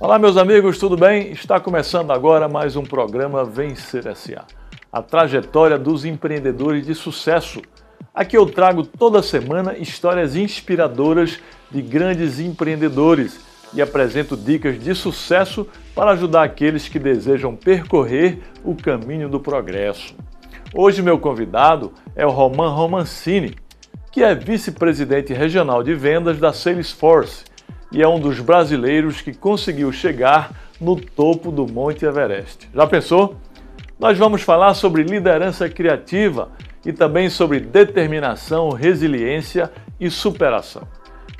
Olá, meus amigos, tudo bem? Está começando agora mais um programa Vencer SA a trajetória dos empreendedores de sucesso. Aqui eu trago toda semana histórias inspiradoras de grandes empreendedores e apresento dicas de sucesso para ajudar aqueles que desejam percorrer o caminho do progresso. Hoje, meu convidado é o Roman Romancini, que é vice-presidente regional de vendas da Salesforce e é um dos brasileiros que conseguiu chegar no topo do Monte Everest. Já pensou? Nós vamos falar sobre liderança criativa e também sobre determinação, resiliência e superação.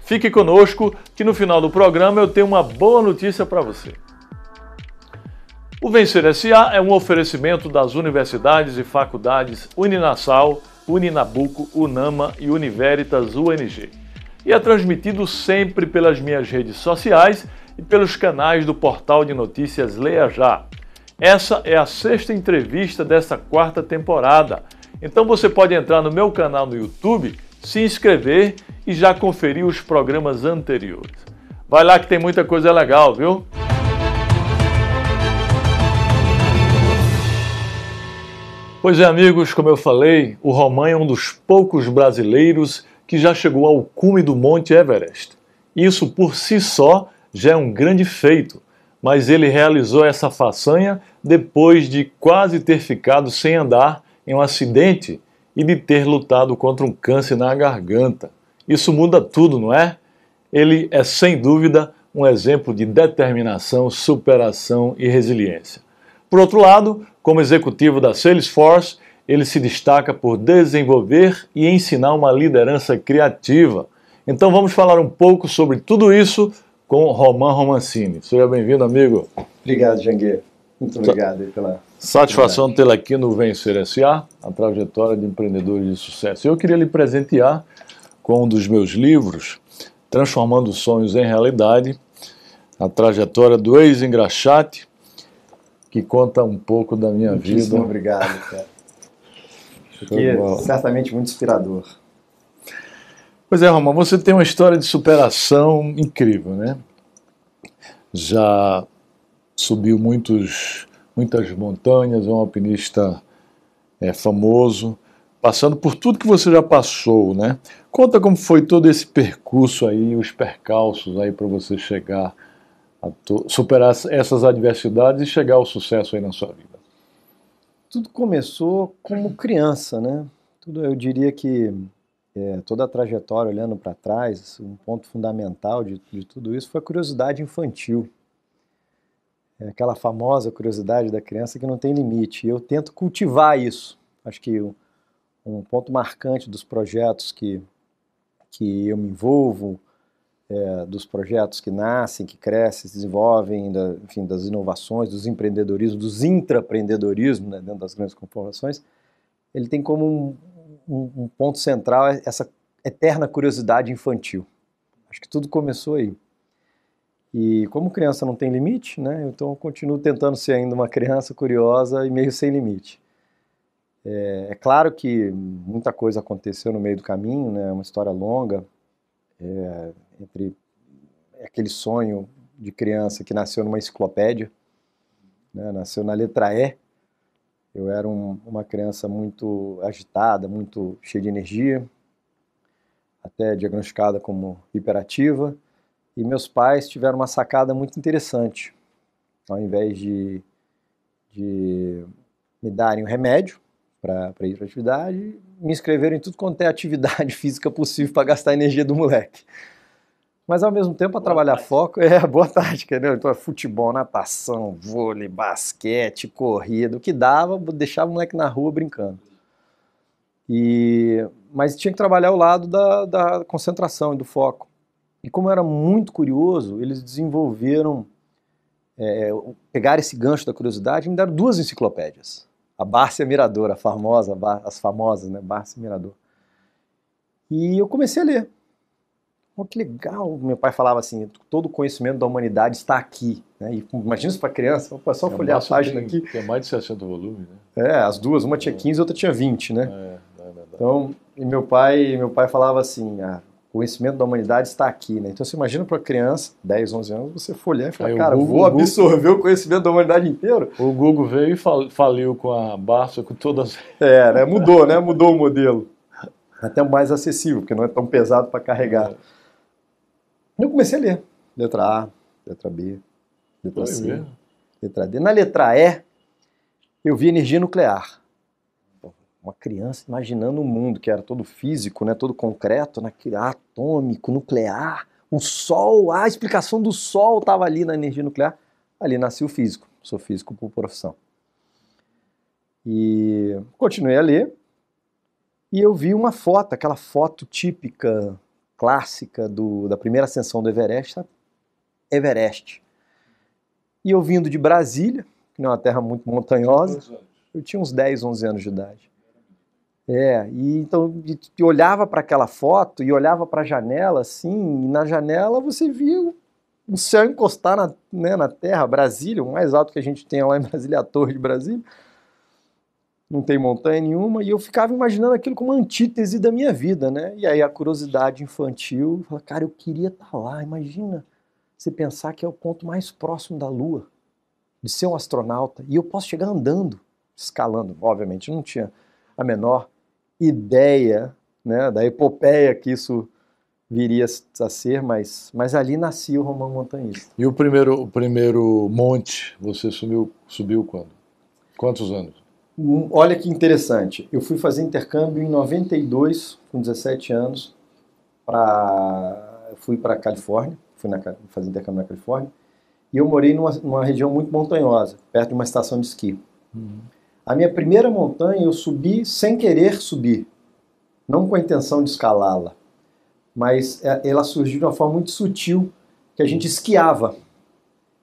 Fique conosco que no final do programa eu tenho uma boa notícia para você. O Vencer SA é um oferecimento das universidades e faculdades Uninassal, Uninabuco, Unama e Universitas UNG e é transmitido sempre pelas minhas redes sociais e pelos canais do portal de notícias Leia Já. Essa é a sexta entrevista dessa quarta temporada. Então você pode entrar no meu canal no YouTube, se inscrever e já conferir os programas anteriores. Vai lá que tem muita coisa legal, viu? Pois é, amigos, como eu falei, o Romã é um dos poucos brasileiros que já chegou ao cume do Monte Everest. Isso por si só já é um grande feito, mas ele realizou essa façanha depois de quase ter ficado sem andar em um acidente e de ter lutado contra um câncer na garganta. Isso muda tudo, não é? Ele é sem dúvida um exemplo de determinação, superação e resiliência. Por outro lado, como executivo da Salesforce, ele se destaca por desenvolver e ensinar uma liderança criativa. Então vamos falar um pouco sobre tudo isso com Roman Romancini. Seja bem-vindo, amigo. Obrigado, Janguê. Muito obrigado pela. Satisfação tê-la aqui no Vencer S.A., a trajetória de empreendedores de sucesso. Eu queria lhe presentear com um dos meus livros, Transformando Sonhos em Realidade, a trajetória do ex-engraxate, que conta um pouco da minha Muitíssimo vida. obrigado, cara que é certamente muito inspirador. Pois é, Romão, você tem uma história de superação incrível, né? Já subiu muitos, muitas montanhas, é um alpinista é, famoso, passando por tudo que você já passou, né? Conta como foi todo esse percurso aí, os percalços aí para você chegar a superar essas adversidades e chegar ao sucesso aí na sua vida tudo começou como uhum. criança, né? Tudo, eu diria que é, toda a trajetória olhando para trás, um ponto fundamental de, de, tudo isso foi a curiosidade infantil. É aquela famosa curiosidade da criança que não tem limite. eu tento cultivar isso. Acho que um, um ponto marcante dos projetos que, que eu me envolvo, é, dos projetos que nascem, que crescem, se desenvolvem, da, enfim, das inovações, dos empreendedorismos, dos intraprendedorismos né, dentro das grandes corporações, ele tem como um, um, um ponto central essa eterna curiosidade infantil. Acho que tudo começou aí. E como criança não tem limite, né? Então eu continuo tentando ser ainda uma criança curiosa e meio sem limite. É, é, claro que muita coisa aconteceu no meio do caminho, né? É uma história longa é, entre aquele sonho de criança que nasceu numa enciclopédia, né, nasceu na letra E. Eu era um, uma criança muito agitada, muito cheia de energia, até diagnosticada como hiperativa. E meus pais tiveram uma sacada muito interessante. Ao invés de, de me darem o um remédio, para ir para atividade, me inscreveram em tudo quanto é atividade física possível para gastar a energia do moleque. Mas ao mesmo tempo, para trabalhar tarde. foco, é boa tática, né? Então, é futebol, natação, vôlei, basquete, corrida, o que dava, deixava o moleque na rua brincando. E mas tinha que trabalhar o lado da, da concentração e do foco. E como era muito curioso, eles desenvolveram é, pegar esse gancho da curiosidade e me deram duas enciclopédias a Bárcia Mirador, a famosa, as famosas, né, Bárcia Mirador. E eu comecei a ler. Oh, que legal! Meu pai falava assim: todo o conhecimento da humanidade está aqui. Né? E, imagina isso para criança, é só é folhear a página tem, aqui. Tem mais de 60 é volumes, né? É, as duas, uma tinha 15 e outra tinha 20, né? É, não, é Então, e meu pai, meu pai falava assim: ah, o conhecimento da humanidade está aqui, né? Então você imagina para uma criança, 10, 11 anos, você folhear e falar, cara, Google, vou absorver o conhecimento da humanidade inteiro. O Google veio e faliu com a Barça, com todas É, né? Mudou, né? Mudou o modelo. É até mais acessível, porque não é tão pesado para carregar. É. Eu comecei a ler. Letra A, letra B, letra Foi C, mesmo. letra D. Na letra E, eu vi energia nuclear uma criança imaginando o um mundo que era todo físico, né, todo concreto, né, atômico, nuclear, o sol, a explicação do sol estava ali na energia nuclear. Ali nasci o físico, sou físico por profissão. E continuei a ler e eu vi uma foto, aquela foto típica, clássica do, da primeira ascensão do Everest, Everest. E eu vindo de Brasília, que é uma terra muito montanhosa, eu tinha uns 10, 11 anos de idade. É, e então e olhava para aquela foto e olhava para a janela assim, e na janela você via o céu encostar na, né, na terra, Brasília, o mais alto que a gente tem lá em Brasília, a Torre de Brasília. Não tem montanha nenhuma, e eu ficava imaginando aquilo como uma antítese da minha vida, né? E aí a curiosidade infantil, fala, cara, eu queria estar tá lá, imagina você pensar que é o ponto mais próximo da Lua, de ser um astronauta, e eu posso chegar andando, escalando, obviamente, não tinha a menor ideia né, da epopeia que isso viria a ser, mas, mas ali nascia o Romão Montanhista. E o primeiro, o primeiro monte você subiu, subiu quando? Quantos anos? Olha que interessante. Eu fui fazer intercâmbio em 92, com 17 anos, pra... fui para a Califórnia, fui na... fazer intercâmbio na Califórnia, e eu morei numa, numa região muito montanhosa, perto de uma estação de esqui. Uhum. A minha primeira montanha eu subi sem querer subir, não com a intenção de escalá-la, mas é, ela surgiu de uma forma muito sutil que a gente esquiava.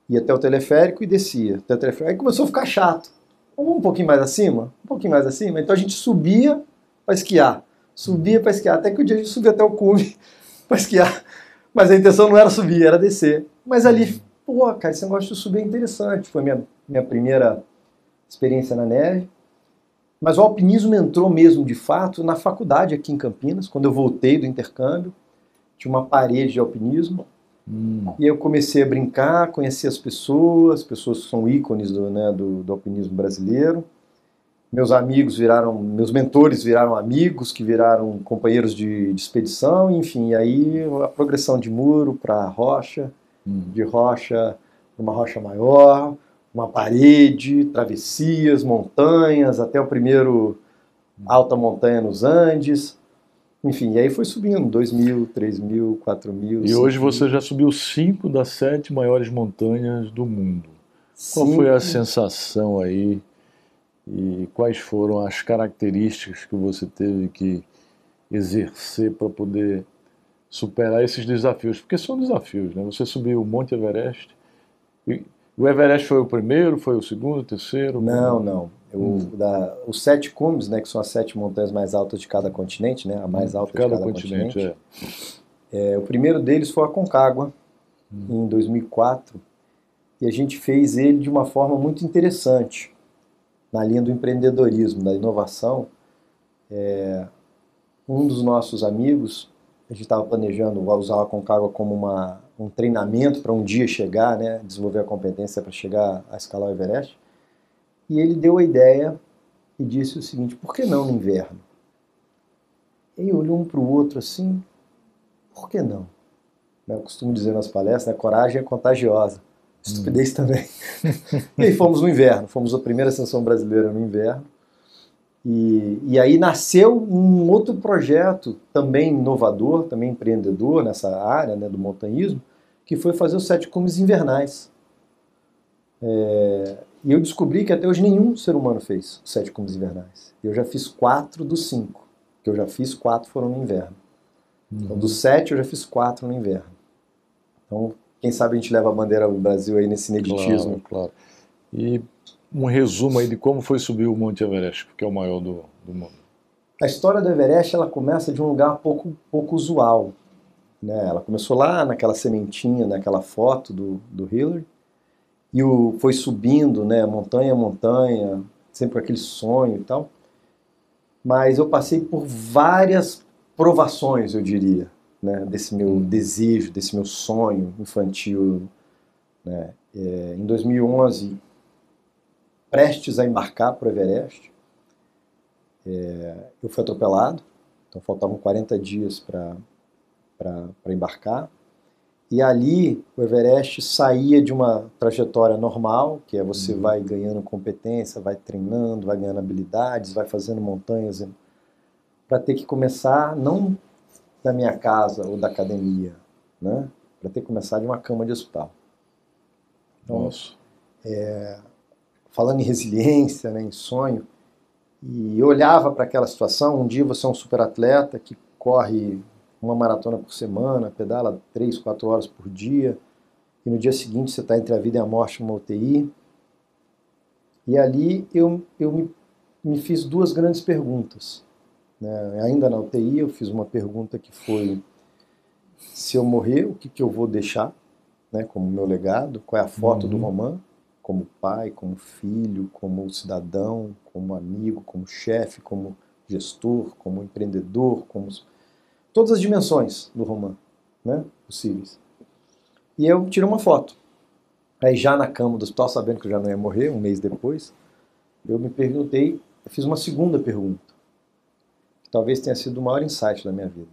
Ia até o teleférico e descia. Até o teleférico. Aí começou a ficar chato. Vamos um pouquinho mais acima? Um pouquinho mais acima? Então a gente subia para esquiar. Subia para esquiar. Até que o dia a gente subiu até o cume para esquiar. Mas a intenção não era subir, era descer. Mas ali, pô, cara, esse negócio de subir é interessante. Foi minha, minha primeira experiência na neve. Mas o alpinismo entrou mesmo, de fato, na faculdade aqui em Campinas, quando eu voltei do intercâmbio. Tinha uma parede de alpinismo. Hum. E eu comecei a brincar, conheci as pessoas, pessoas que são ícones do, né, do, do alpinismo brasileiro. Meus amigos viraram, meus mentores viraram amigos, que viraram companheiros de, de expedição, enfim, aí a progressão de muro para rocha, hum. de rocha para uma rocha maior, uma parede, travessias, montanhas, até o primeiro alta montanha nos Andes. Enfim, e aí foi subindo, 2 mil, 3 mil, 4 mil. E hoje mil. você já subiu cinco das sete maiores montanhas do mundo. Qual foi a sensação aí e quais foram as características que você teve que exercer para poder superar esses desafios? Porque são desafios, né? Você subiu o Monte Everest e o Everest foi o primeiro, foi o segundo, o terceiro? Não, é? não. Eu, hum. da, os sete cumes, né, que são as sete montanhas mais altas de cada continente, né, a hum, mais alta de cada, de cada continente. continente. É. é. o primeiro deles foi a Concagua, hum. em 2004, e a gente fez ele de uma forma muito interessante, na linha do empreendedorismo, da inovação. É, um dos nossos amigos, a gente estava planejando usar a Concagua como uma um treinamento para um dia chegar, né, desenvolver a competência para chegar a escalar o Everest. E ele deu a ideia e disse o seguinte: por que não no inverno? E olhou um para o outro assim: por que não? Né, eu costumo dizer nas palestras: né, coragem é contagiosa, estupidez hum. também. e aí fomos no inverno, fomos a primeira ascensão brasileira no inverno. E, e, aí nasceu um outro projeto também inovador, também empreendedor nessa área né, do montanhismo, que foi fazer os sete cumes invernais. É, e eu descobri que até hoje nenhum ser humano fez os sete cumes invernais. Eu já fiz quatro dos cinco. Que eu já fiz quatro foram no inverno. Então, dos sete, eu já fiz quatro no inverno. Então, quem sabe a gente leva a bandeira do Brasil aí nesse ineditismo. Claro, claro. E um resumo aí de como foi subir o Monte Everest, porque é o maior do, do mundo. A história do Everest ela começa de um lugar pouco, pouco usual. Né? Ela começou lá naquela sementinha, naquela foto do, do Hillary, e o, foi subindo, né, montanha a montanha, sempre com aquele sonho e tal. Mas eu passei por várias provações, eu diria, né, desse meu uhum. desejo, desse meu sonho infantil. Né? É, em 2011, prestes a embarcar para o Everest, é, eu fui atropelado, então faltavam 40 dias para para embarcar. E ali o Everest saía de uma trajetória normal, que é você uhum. vai ganhando competência, vai treinando, vai ganhando habilidades, vai fazendo montanhas, para ter que começar não da minha casa ou da academia, né? Para ter que começar de uma cama de hospital. Então, Nossa. É, falando em resiliência, né, em sonho, e eu olhava para aquela situação. Um dia você é um super atleta que corre uma maratona por semana, pedala 3, 4 horas por dia, e no dia seguinte você está entre a vida e a morte numa UTI. E ali eu, eu me, me fiz duas grandes perguntas. Né? Ainda na UTI, eu fiz uma pergunta que foi: se eu morrer, o que, que eu vou deixar né, como meu legado? Qual é a foto uhum. do romã, Como pai, como filho, como cidadão, como amigo, como chefe, como gestor, como empreendedor, como todas as dimensões do romã, né? Possíveis. E eu tiro uma foto. Aí já na cama do hospital, sabendo que eu já não ia morrer, um mês depois, eu me perguntei, eu fiz uma segunda pergunta. Que talvez tenha sido o maior insight da minha vida.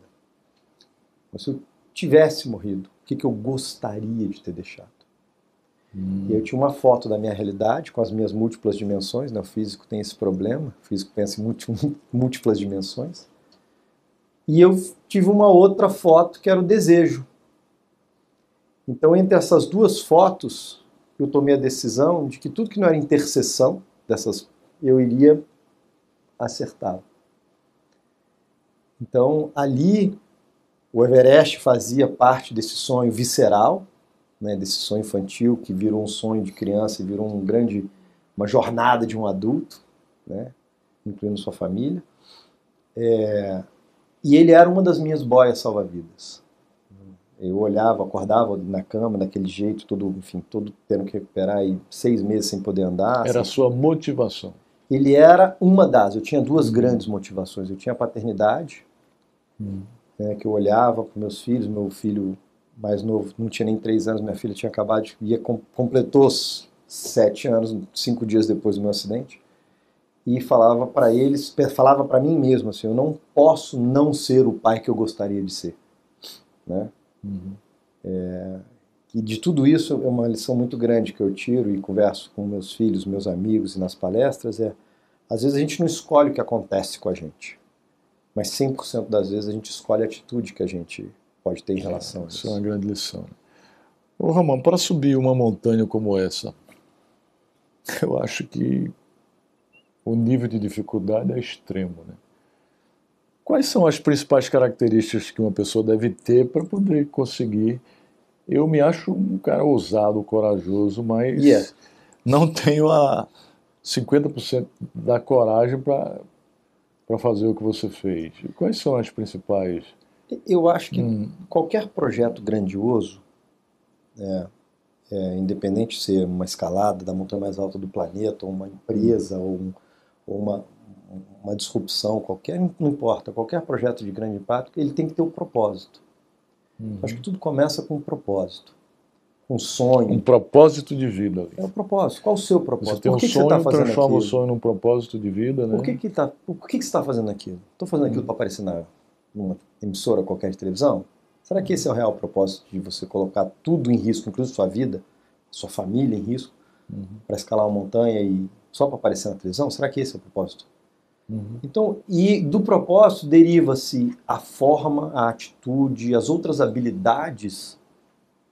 Se eu tivesse morrido, o que, que eu gostaria de ter deixado? Hum. E eu tinha uma foto da minha realidade com as minhas múltiplas dimensões, né? O físico tem esse problema, o físico pensa em múltiplas dimensões. E eu tive uma outra foto que era o desejo. Então, entre essas duas fotos, eu tomei a decisão de que tudo que não era interseção dessas, eu iria acertar. Então, ali, o Everest fazia parte desse sonho visceral, né, desse sonho infantil que virou um sonho de criança e virou um grande, uma jornada de um adulto, né, incluindo sua família. É, e ele era uma das minhas boias salva-vidas. Eu olhava, acordava na cama daquele jeito, todo, enfim, todo tendo que recuperar e seis meses sem poder andar. Era a assim. sua motivação. Ele era uma das. Eu tinha duas grandes motivações. Eu tinha a paternidade, hum. né, que eu olhava para meus filhos. Meu filho mais novo não tinha nem três anos. Minha filha tinha acabado de ia completou sete anos, cinco dias depois do meu acidente e falava para eles, falava para mim mesmo assim, eu não posso não ser o pai que eu gostaria de ser, né? Uhum. É, e de tudo isso é uma lição muito grande que eu tiro e converso com meus filhos, meus amigos e nas palestras é, às vezes a gente não escolhe o que acontece com a gente, mas 100% das vezes a gente escolhe a atitude que a gente pode ter em relação é, a isso. Isso é uma grande lição. Ô, Ramon, para subir uma montanha como essa, eu acho que o nível de dificuldade é extremo. Né? Quais são as principais características que uma pessoa deve ter para poder conseguir? Eu me acho um cara ousado, corajoso, mas yeah. não tenho a 50% da coragem para fazer o que você fez. Quais são as principais? Eu acho que hum. qualquer projeto grandioso, é, é, independente de ser uma escalada da montanha mais alta do planeta, ou uma hum. empresa, ou um, ou uma, uma disrupção qualquer, não importa, qualquer projeto de grande impacto, ele tem que ter um propósito. Uhum. Acho que tudo começa com um propósito, um sonho. Um propósito de vida. É o um propósito. Qual o seu propósito? Você tem um que tá sonho, que tá transforma aquilo? o sonho num propósito de vida. Né? Por que, que, tá, por que, que você está fazendo aquilo? Estou fazendo aquilo uhum. para aparecer na, numa emissora qualquer de televisão? Será que esse é o real propósito de você colocar tudo em risco, inclusive sua vida, sua família em risco, uhum. para escalar uma montanha e só para aparecer na televisão? Será que esse é o propósito? Uhum. Então, e do propósito deriva-se a forma, a atitude, as outras habilidades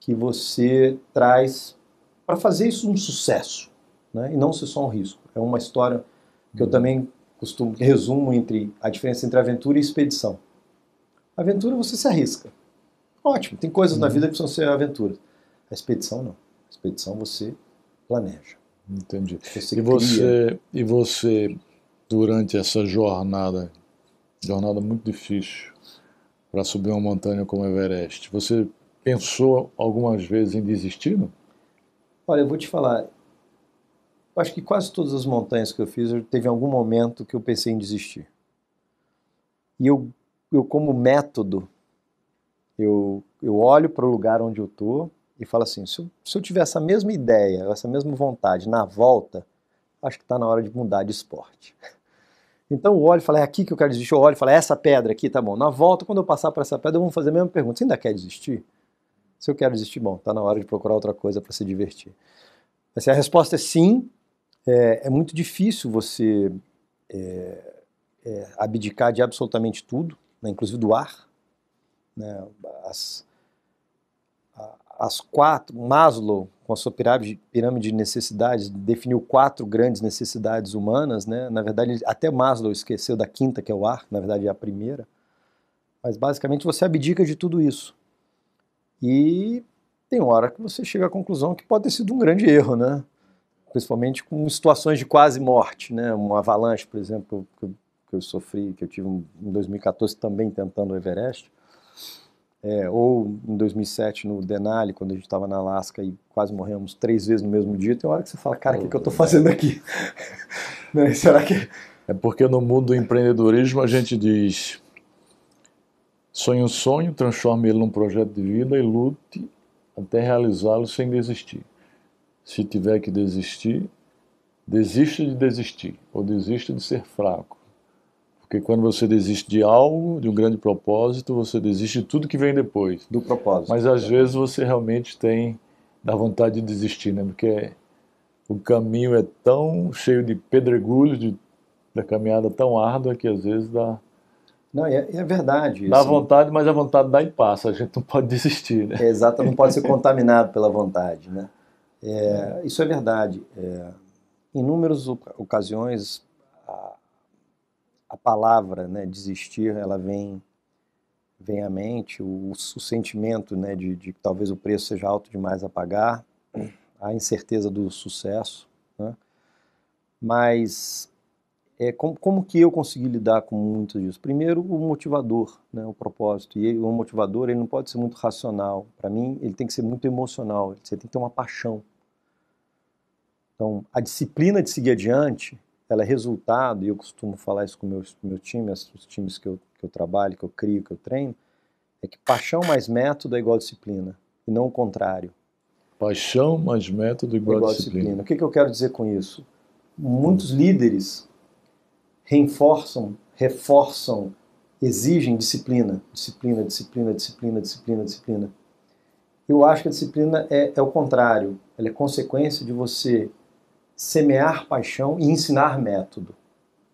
que você traz para fazer isso um sucesso, né? e não ser só um risco. É uma história que eu uhum. também costumo resumo entre a diferença entre aventura e expedição. Aventura você se arrisca. Ótimo, tem coisas uhum. na vida que precisam ser aventuras. A expedição não. A expedição você planeja. Entendi. Você e, você, e você, durante essa jornada, jornada muito difícil, para subir uma montanha como o Everest, você pensou algumas vezes em desistir? Não? Olha, eu vou te falar. Acho que quase todas as montanhas que eu fiz, eu teve algum momento que eu pensei em desistir. E eu, eu como método, eu, eu olho para o lugar onde eu estou, e fala assim: se eu, se eu tiver essa mesma ideia, essa mesma vontade na volta, acho que está na hora de mudar de esporte. Então eu olho e falo, é aqui que eu quero desistir. Eu olho e falo, é essa pedra aqui, tá bom. Na volta, quando eu passar por essa pedra, eu vou fazer a mesma pergunta. Você ainda quer desistir? Se eu quero desistir, bom, está na hora de procurar outra coisa para se divertir. Mas se assim, a resposta é sim, é, é muito difícil você é, é, abdicar de absolutamente tudo, né, inclusive do ar. Né, as, as quatro, Maslow, com a sua pirâmide de necessidades, definiu quatro grandes necessidades humanas, né? Na verdade, até Maslow esqueceu da quinta, que é o ar, na verdade é a primeira. Mas basicamente você abdica de tudo isso. E tem hora que você chega à conclusão que pode ter sido um grande erro, né? Principalmente com situações de quase morte, né? Uma avalanche, por exemplo, que eu sofri, que eu tive em 2014 também tentando o Everest é, ou em 2007 no Denali, quando a gente estava na Alaska e quase morremos três vezes no mesmo dia, tem hora que você fala, cara, o que, que eu estou é. fazendo aqui? né? Será que... É porque no mundo do empreendedorismo a gente diz, sonhe um sonho, transforme ele num projeto de vida e lute até realizá-lo sem desistir. Se tiver que desistir, desista de desistir ou desista de ser fraco. Porque quando você desiste de algo, de um grande propósito, você desiste de tudo que vem depois. Do propósito. Mas às é. vezes você realmente tem da vontade de desistir, né? Porque o caminho é tão cheio de pedregulhos, de, da caminhada tão árdua que às vezes dá. Não, é, é verdade. Dá assim, vontade, mas a vontade dá e passa. A gente não pode desistir, né? É, exato, não pode ser contaminado pela vontade, né? É, é. isso é verdade. É, em inúmeras ocasiões a palavra, né, desistir, ela vem vem à mente, o, o, sentimento, né, de, de que talvez o preço seja alto demais a pagar, a incerteza do sucesso, né? Mas é, como, como, que eu consegui lidar com muito disso? Primeiro, o motivador, né, o propósito. E ele, o motivador ele não pode ser muito racional. Para mim, ele tem que ser muito emocional. Você tem que ter uma paixão. Então, a disciplina de seguir adiante ela é resultado, e eu costumo falar isso com o meu, meu time, os times que eu, que eu trabalho, que eu crio, que eu treino, é que paixão mais método é igual disciplina, e não o contrário. Paixão mais método é igual, igual disciplina. disciplina. O que, que eu quero dizer com isso? Muitos líderes reforçam, reforçam, exigem disciplina, disciplina, disciplina, disciplina, disciplina, disciplina. Eu acho que a disciplina é, é o contrário, ela é consequência de você semear paixão e ensinar método.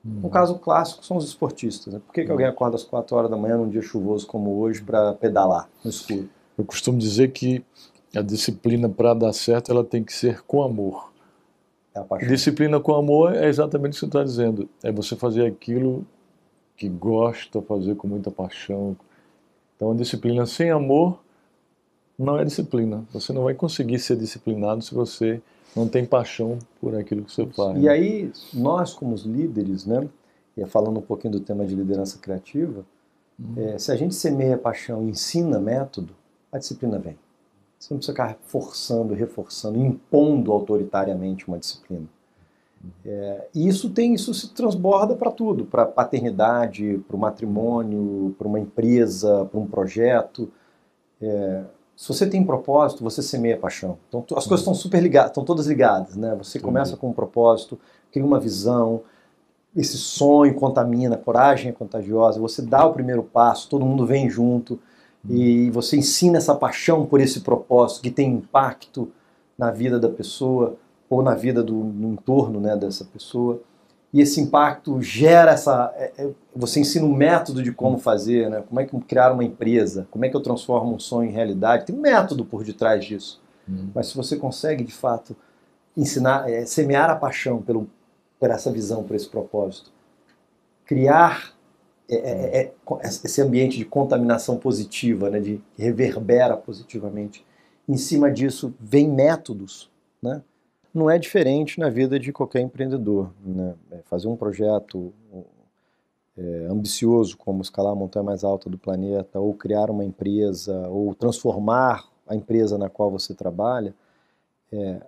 Uhum. Um caso clássico são os esportistas. Né? Por que, que uhum. alguém acorda às 4 horas da manhã num dia chuvoso como hoje para pedalar no escuro? Eu costumo dizer que a disciplina para dar certo ela tem que ser com amor. É disciplina com amor é exatamente o que você está dizendo. É você fazer aquilo que gosta, fazer com muita paixão. Então, a disciplina sem amor não é disciplina. Você não vai conseguir ser disciplinado se você não tem paixão por aquilo que você faz. E né? aí, nós como os líderes, né, e falando um pouquinho do tema de liderança criativa, uhum. é, se a gente semeia paixão e ensina método, a disciplina vem. Você não precisa ficar forçando, reforçando, impondo autoritariamente uma disciplina. É, e isso tem, isso se transborda para tudo, para paternidade, para o matrimônio, para uma empresa, para um projeto. É, se você tem um propósito, você semeia paixão. Então as hum. coisas estão super ligadas, estão todas ligadas, né? Você Entendi. começa com um propósito, cria uma visão, esse sonho contamina, a coragem é contagiosa, você dá o primeiro passo, todo mundo vem junto hum. e você ensina essa paixão por esse propósito que tem impacto na vida da pessoa ou na vida do entorno, né, dessa pessoa e esse impacto gera essa. É, é, você ensina um método de como fazer, né? Como é que criar uma empresa? Como é que eu transformo um sonho em realidade? Tem um método por detrás disso. Uhum. Mas se você consegue, de fato, ensinar, é, semear a paixão pelo, por essa visão, por esse propósito, criar é, é, é esse ambiente de contaminação positiva, né? De que reverbera positivamente. Em cima disso, vem métodos, né? não é diferente na vida de qualquer empreendedor. Né? É fazer um projeto é, ambicioso, como escalar a montanha mais alta do planeta, ou criar uma empresa, ou transformar a empresa na qual você trabalha, é,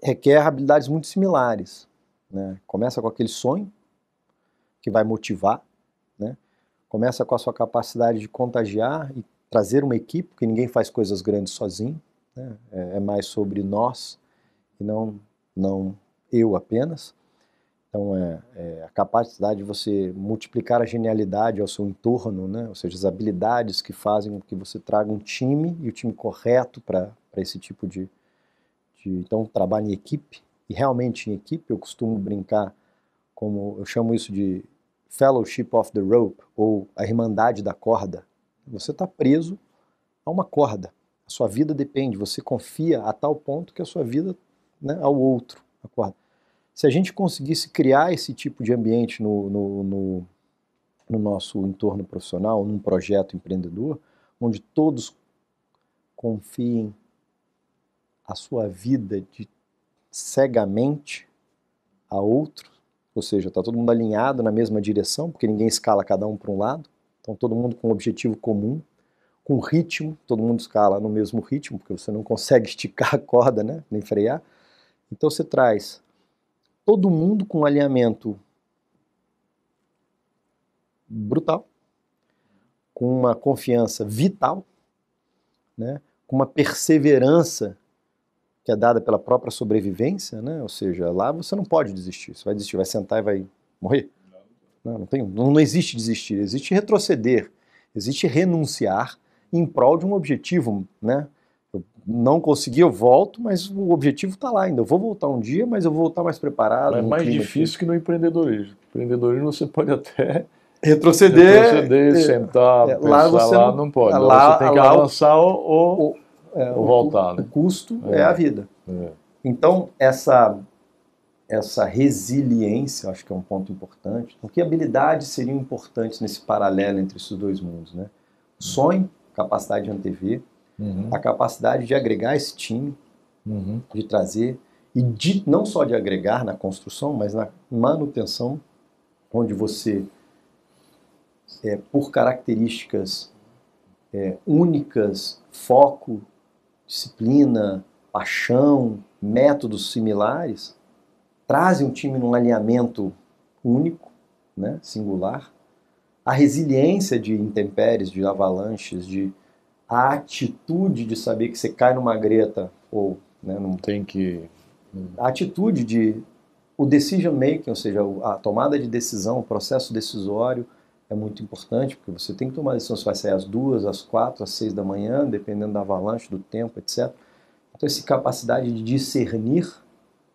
requer habilidades muito similares. Né? Começa com aquele sonho que vai motivar, né? começa com a sua capacidade de contagiar e trazer uma equipe, porque ninguém faz coisas grandes sozinho, né? é, é mais sobre nós e não, não eu apenas. Então, é, é, a capacidade de você multiplicar a genialidade ao seu entorno, né? ou seja, as habilidades que fazem com que você traga um time e o time correto para esse tipo de, de. Então, trabalho em equipe, e realmente em equipe, eu costumo brincar como. Eu chamo isso de Fellowship of the Rope, ou a Irmandade da Corda. Você está preso a uma corda. A sua vida depende, você confia a tal ponto que a sua vida né, ao outro. Acorda? Se a gente conseguisse criar esse tipo de ambiente no, no, no, no nosso entorno profissional, num projeto empreendedor, onde todos confiem a sua vida de cegamente a outro, ou seja, está todo mundo alinhado na mesma direção, porque ninguém escala cada um para um lado, então todo mundo com um objetivo comum, com ritmo, todo mundo escala no mesmo ritmo, porque você não consegue esticar a corda, né, nem frear. Então você traz todo mundo com um alinhamento brutal, com uma confiança vital, né? com uma perseverança que é dada pela própria sobrevivência, né? ou seja, lá você não pode desistir, você vai desistir, vai sentar e vai morrer. Não, não, tem, não, não existe desistir, existe retroceder, existe renunciar em prol de um objetivo né? Eu não consegui, eu volto, mas o objetivo está lá ainda. Eu vou voltar um dia, mas eu vou voltar mais preparado. É mais difícil aqui. que no empreendedorismo. empreendedorismo você pode até retroceder, retroceder é, sentar, é, pensar, lá, você lá, não, pode. É, lá, você tem que lá, avançar ou, é, ou voltar. O, né? o custo é, é. a vida. É. Então, essa, essa resiliência, acho que é um ponto importante. Então, que habilidades seriam importantes nesse paralelo entre esses dois mundos? Né? Sonho, capacidade de antever, uhum. a capacidade de agregar esse time, uhum. de trazer, e de, não só de agregar na construção, mas na manutenção, onde você, é, por características é, únicas, foco, disciplina, paixão, métodos similares, traz um time num alinhamento único, né, singular. A resiliência de intempéries, de avalanches, de a atitude de saber que você cai numa greta ou né, não tem que hum. a atitude de o decision making, ou seja, a tomada de decisão, o processo decisório é muito importante porque você tem que tomar decisão se vai sair às duas, às quatro, às seis da manhã, dependendo da avalanche, do tempo, etc. Então, essa capacidade de discernir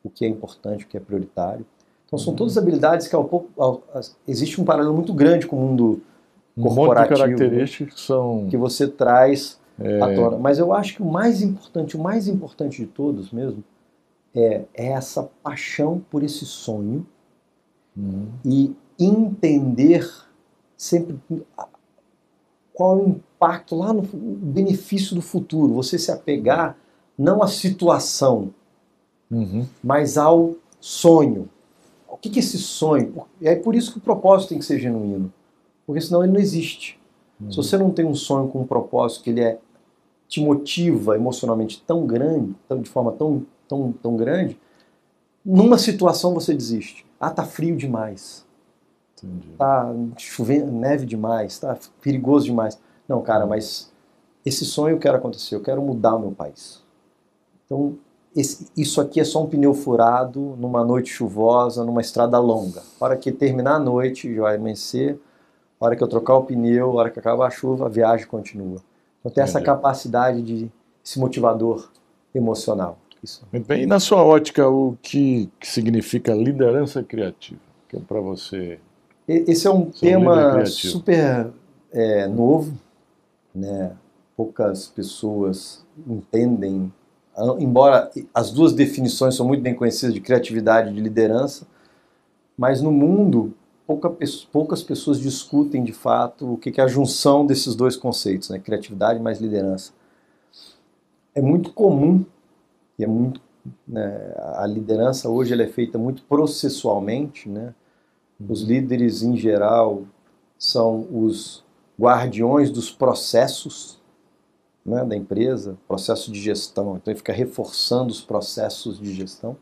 o que é importante, o que é prioritário. Então, são uhum. todas habilidades que ao pouco, ao, existe um paralelo muito grande com o mundo um Monte de características que são. Que você traz é... à tona. Mas eu acho que o mais importante, o mais importante de todos mesmo, é, é essa paixão por esse sonho uhum. e entender sempre qual o impacto lá no benefício do futuro. Você se apegar não à situação, uhum. mas ao sonho. O que, que é esse sonho? E É por isso que o propósito tem que ser genuíno. Porque senão ele não existe. Uhum. Se você não tem um sonho com um propósito que ele é, te motiva emocionalmente tão grande, de forma tão, tão, tão grande, numa situação você desiste. Ah, tá frio demais. Entendi. Tá chovendo, neve demais, tá perigoso demais. Não, cara, uhum. mas esse sonho eu quero acontecer, eu quero mudar o meu país. Então, esse, isso aqui é só um pneu furado numa noite chuvosa, numa estrada longa. Para que terminar a noite, já vai amanhecer, hora que eu trocar o pneu, hora que acaba a chuva, a viagem continua. Então tem essa capacidade de esse motivador emocional. Isso. Muito bem. E na sua ótica, o que, significa liderança criativa? Que é para você. Esse é um tema um super é, novo, né? Poucas pessoas entendem. Embora as duas definições são muito bem conhecidas de criatividade e de liderança, mas no mundo pouca, poucas pessoas discutem de fato o que é a junção desses dois conceitos, né? criatividade mais liderança. É muito comum, e é muito, né, a liderança hoje ela é feita muito processualmente, né? os uhum. líderes em geral são os guardiões dos processos né, da empresa, processo de gestão, então ele fica reforçando os processos de gestão.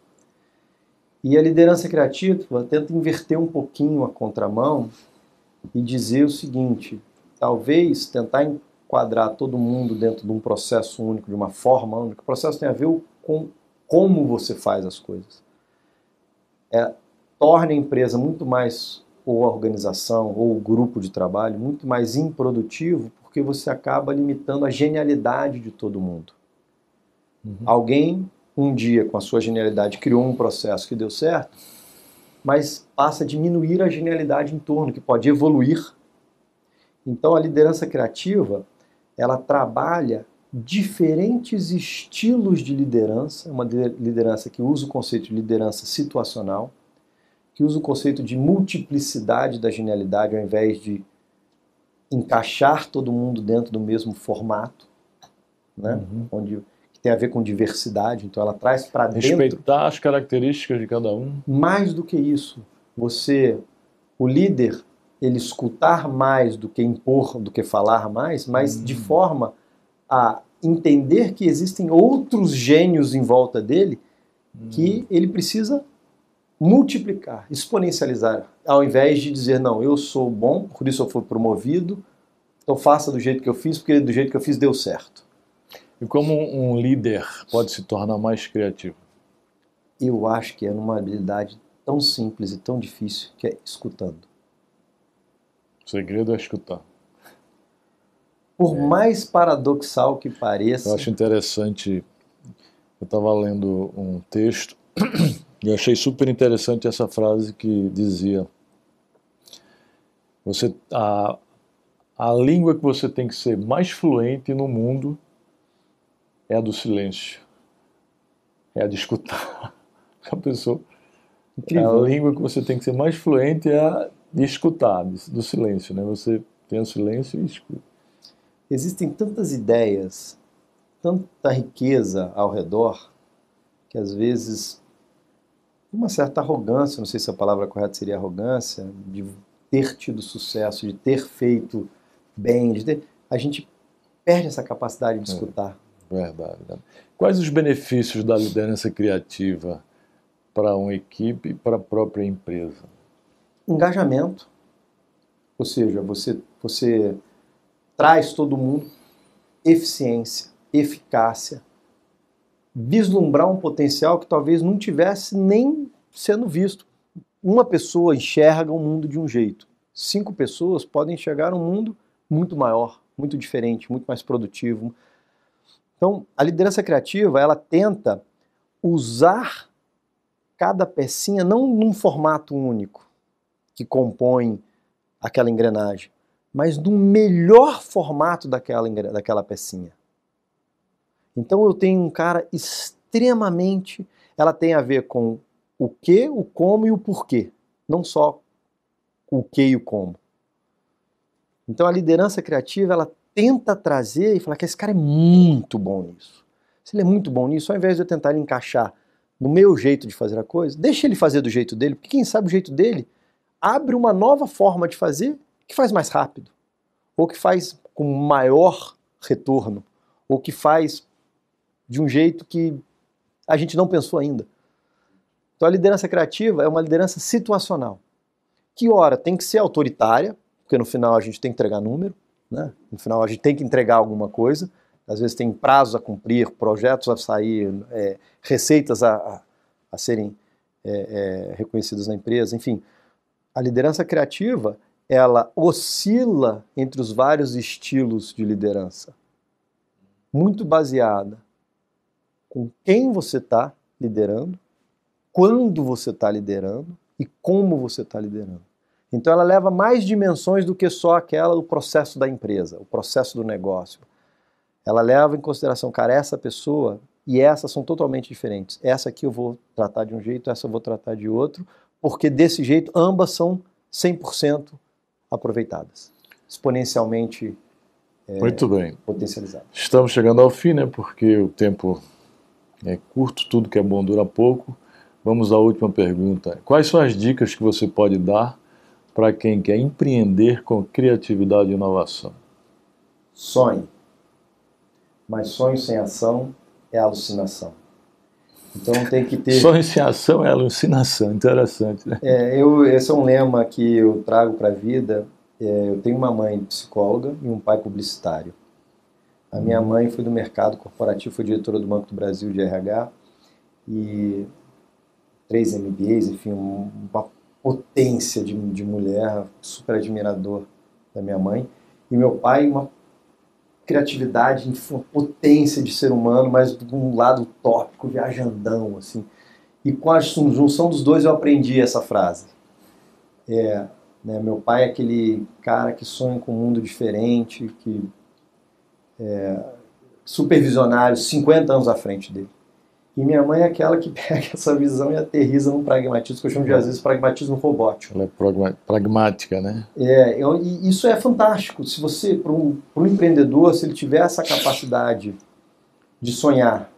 E a liderança criativa tenta inverter um pouquinho a contramão e dizer o seguinte: talvez tentar enquadrar todo mundo dentro de um processo único, de uma forma única. O processo tem a ver com como você faz as coisas. É, torna a empresa muito mais, ou a organização, ou o grupo de trabalho, muito mais improdutivo, porque você acaba limitando a genialidade de todo mundo. Uhum. Alguém um dia, com a sua genialidade, criou um processo que deu certo, mas passa a diminuir a genialidade em torno, que pode evoluir. Então, a liderança criativa, ela trabalha diferentes estilos de liderança, uma liderança que usa o conceito de liderança situacional, que usa o conceito de multiplicidade da genialidade ao invés de encaixar todo mundo dentro do mesmo formato, né? Uhum. onde que tem a ver com diversidade, então ela traz para dentro. Respeitar as características de cada um. Mais do que isso, você, o líder, ele escutar mais do que impor, do que falar mais, mas hum. de forma a entender que existem outros gênios em volta dele que hum. ele precisa multiplicar, exponencializar, ao invés de dizer não, eu sou bom, por isso eu fui promovido, então faça do jeito que eu fiz, porque do jeito que eu fiz deu certo. E como um líder pode se tornar mais criativo? Eu acho que é numa habilidade tão simples e tão difícil que é escutando. O segredo é escutar. Por é. mais paradoxal que pareça. Eu acho interessante. Eu estava lendo um texto e achei super interessante essa frase que dizia: você, a, a língua que você tem que ser mais fluente no mundo é a do silêncio. É a de escutar. Já pensou? É Incrível. Né? A língua que você tem que ser mais fluente é a de escutar, do silêncio, né? Você tem o silêncio e escuta. Existem tantas ideias, tanta riqueza ao redor, que às vezes uma certa arrogância, não sei se a palavra correta seria arrogância, de ter tido sucesso, de ter feito bem, de ter, a gente perde essa capacidade de é. escutar. É. Verdade, verdade. Quais os benefícios da liderança criativa para uma equipe e para a própria empresa? Engajamento, ou seja, você, você traz todo mundo eficiência, eficácia, vislumbrar um potencial que talvez não tivesse nem sendo visto. Uma pessoa enxerga o mundo de um jeito, cinco pessoas podem enxergar um mundo muito maior, muito diferente, muito mais produtivo, então, a liderança criativa, ela tenta usar cada pecinha não num formato único que compõe aquela engrenagem, mas no melhor formato daquela, daquela pecinha. Então eu tenho um cara extremamente. Ela tem a ver com o que, o como e o porquê. Não só o que e o como. Então a liderança criativa ela tenta trazer e falar que esse cara é muito bom nisso. Se ele é muito bom nisso, ao invés de eu tentar ele encaixar no meu jeito de fazer a coisa, deixa ele fazer do jeito dele, porque quem sabe o jeito dele abre uma nova forma de fazer que faz mais rápido, ou que faz com maior retorno, ou que faz de um jeito que a gente não pensou ainda. Então a liderança criativa é uma liderança situacional, que ora tem que ser autoritária, porque no final a gente tem que entregar número, né? No final, a gente tem que entregar alguma coisa, às vezes tem prazos a cumprir, projetos a sair, é, receitas a, a, serem é, é, reconhecidas na empresa, enfim. A liderança criativa, ela oscila entre os vários estilos de liderança, muito baseada com quem você está liderando, quando você está liderando e como você está liderando. Então ela leva mais dimensões do que só aquela do processo da empresa, o processo do negócio. Ela leva em consideração, cara, essa pessoa e essa são totalmente diferentes. Essa aqui eu vou tratar de um jeito, essa eu vou tratar de outro, porque desse jeito ambas são 100% aproveitadas, exponencialmente é, Muito bem. potencializadas. Estamos chegando ao fim, né? Porque o tempo é curto, tudo que é bom dura pouco. Vamos à última pergunta. Quais são as dicas que você pode dar para quem quer empreender com criatividade e inovação. Sonhe. Mas sonho sem ação é alucinação. Então tem que ter. Sonho sem ação é alucinação, interessante, né? É, eu, esse é um lema que eu trago para a vida. É, eu tenho uma mãe psicóloga e um pai publicitário. A minha uhum. mãe foi do mercado corporativo, foi diretora do Banco do Brasil de RH e três MBAs, enfim, uma potência de, de mulher, super admirador da minha mãe. E meu pai, uma criatividade, uma potência de ser humano, mas de um lado tópico, viajandão, assim. E com a junção dos dois eu aprendi essa frase. É, né, meu pai é aquele cara que sonha com um mundo diferente, que é, supervisionário, 50 anos à frente dele. E minha mãe é aquela que pega essa visão e aterriza no pragmatismo, que eu chamo de é. às vezes pragmatismo robótico. Ela é pragmática, né? É, e isso é fantástico. Se você, para um, um empreendedor, se ele tiver essa capacidade de sonhar,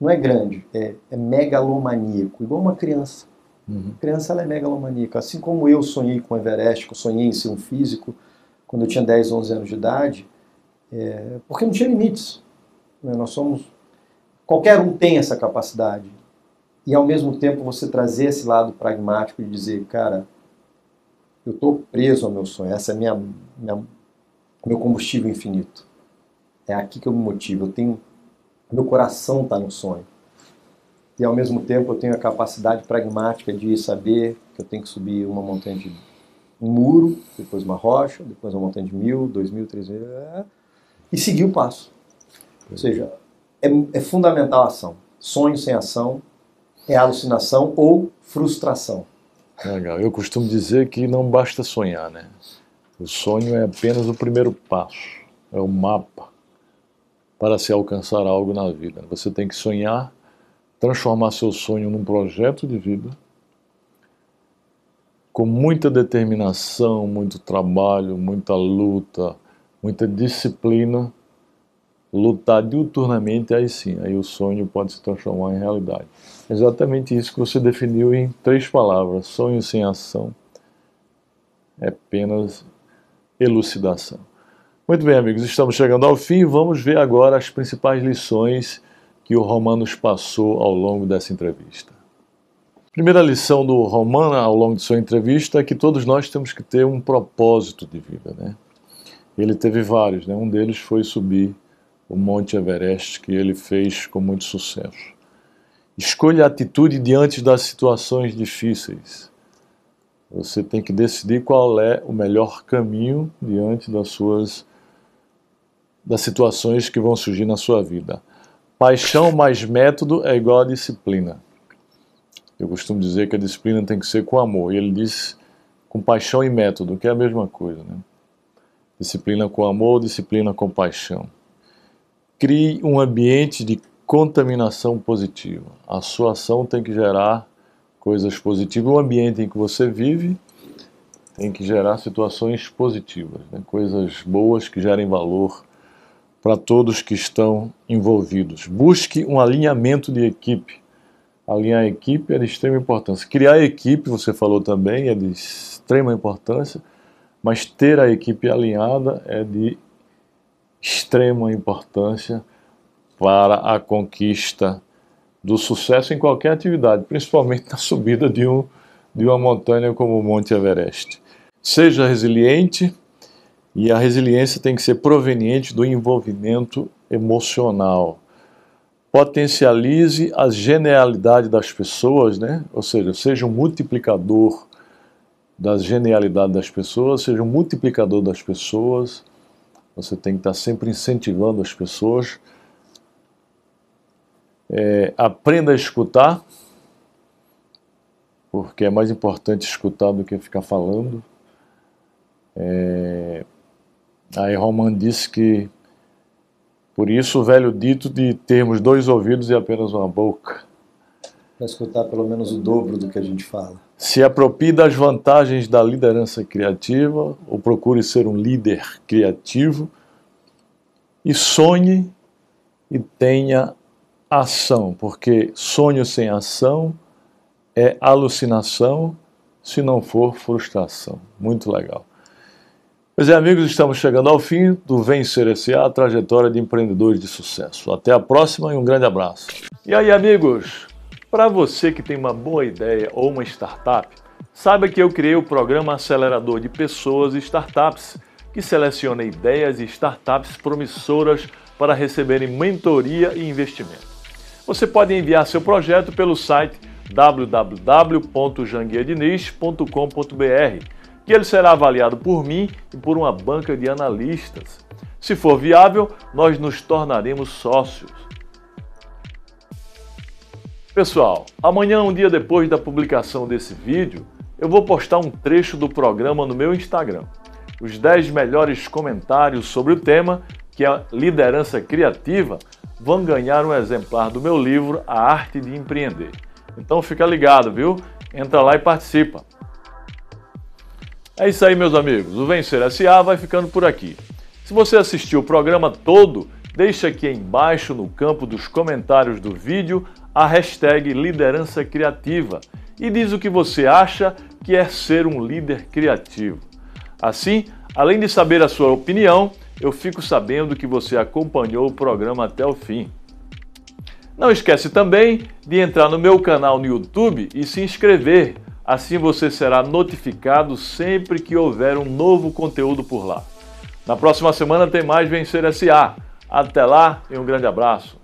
não é grande, é, é megalomaníaco, igual uma criança. Uhum. A criança ela é megalomaníaca. Assim como eu sonhei com o Everest, eu sonhei em ser um físico, quando eu tinha 10, 11 anos de idade, é, porque não tinha limites. Né? Nós somos Qualquer um tem essa capacidade. E ao mesmo tempo você trazer esse lado pragmático e dizer, cara, eu estou preso ao meu sonho, essa é minha, minha, meu combustível infinito. É aqui que eu me motivo, eu tenho, meu coração está no sonho. E ao mesmo tempo eu tenho a capacidade pragmática de saber que eu tenho que subir uma montanha de um muro, depois uma rocha, depois uma montanha de mil, dois mil, três mil, é, e seguir o passo. Ou seja, é, é fundamental a ação. Sonho sem ação é alucinação ou frustração. Legal. Eu costumo dizer que não basta sonhar, né? O sonho é apenas o primeiro passo, é o mapa para se alcançar algo na vida. Você tem que sonhar, transformar seu sonho num projeto de vida, com muita determinação, muito trabalho, muita luta, muita disciplina lutar diuturnamente, aí sim, aí o sonho pode se transformar em realidade. Exatamente isso que você definiu em três palavras: sonho sem ação é apenas elucidação. Muito bem, amigos, estamos chegando ao fim. Vamos ver agora as principais lições que o Romanos passou ao longo dessa entrevista. Primeira lição do Romano ao longo de sua entrevista é que todos nós temos que ter um propósito de vida, né? Ele teve vários, né? Um deles foi subir o Monte Everest, que ele fez com muito sucesso. Escolha atitude diante das situações difíceis. Você tem que decidir qual é o melhor caminho diante das suas das situações que vão surgir na sua vida. Paixão mais método é igual a disciplina. Eu costumo dizer que a disciplina tem que ser com amor. E ele diz com paixão e método, que é a mesma coisa, né? Disciplina com amor, disciplina com paixão crie um ambiente de contaminação positiva. A sua ação tem que gerar coisas positivas. O ambiente em que você vive tem que gerar situações positivas, né? coisas boas que gerem valor para todos que estão envolvidos. Busque um alinhamento de equipe. Alinhar a equipe é de extrema importância. Criar a equipe, você falou também, é de extrema importância, mas ter a equipe alinhada é de extrema importância para a conquista do sucesso em qualquer atividade, principalmente na subida de, um, de uma montanha como o Monte Everest. Seja resiliente, e a resiliência tem que ser proveniente do envolvimento emocional. Potencialize a genialidade das pessoas, né? ou seja, seja um multiplicador da genialidade das pessoas, seja um multiplicador das pessoas você tem que estar sempre incentivando as pessoas. É, aprenda a escutar, porque é mais importante escutar do que ficar falando. É, aí Roman disse que por isso o velho dito de termos dois ouvidos e apenas uma boca para escutar pelo menos o dobro do que a gente fala. Se apropie das vantagens da liderança criativa, ou procure ser um líder criativo, e sonhe e tenha ação, porque sonho sem ação é alucinação, se não for frustração. Muito legal. Pois é, amigos, estamos chegando ao fim do Vencer SA, a trajetória de empreendedores de sucesso. Até a próxima e um grande abraço. E aí, amigos? Para você que tem uma boa ideia ou uma startup, saiba que eu criei o programa Acelerador de Pessoas e Startups, que seleciona ideias e startups promissoras para receberem mentoria e investimento. Você pode enviar seu projeto pelo site www.janguiadiniz.com.br, que ele será avaliado por mim e por uma banca de analistas. Se for viável, nós nos tornaremos sócios. Pessoal, amanhã, um dia depois da publicação desse vídeo, eu vou postar um trecho do programa no meu Instagram. Os 10 melhores comentários sobre o tema, que é liderança criativa, vão ganhar um exemplar do meu livro A Arte de Empreender. Então fica ligado, viu? Entra lá e participa. É isso aí, meus amigos. O Vencer SA vai ficando por aqui. Se você assistiu o programa todo, deixa aqui embaixo no campo dos comentários do vídeo a hashtag Liderança Criativa e diz o que você acha que é ser um líder criativo. Assim, além de saber a sua opinião, eu fico sabendo que você acompanhou o programa até o fim. Não esquece também de entrar no meu canal no YouTube e se inscrever. Assim você será notificado sempre que houver um novo conteúdo por lá. Na próxima semana tem mais Vencer SA. Até lá e um grande abraço.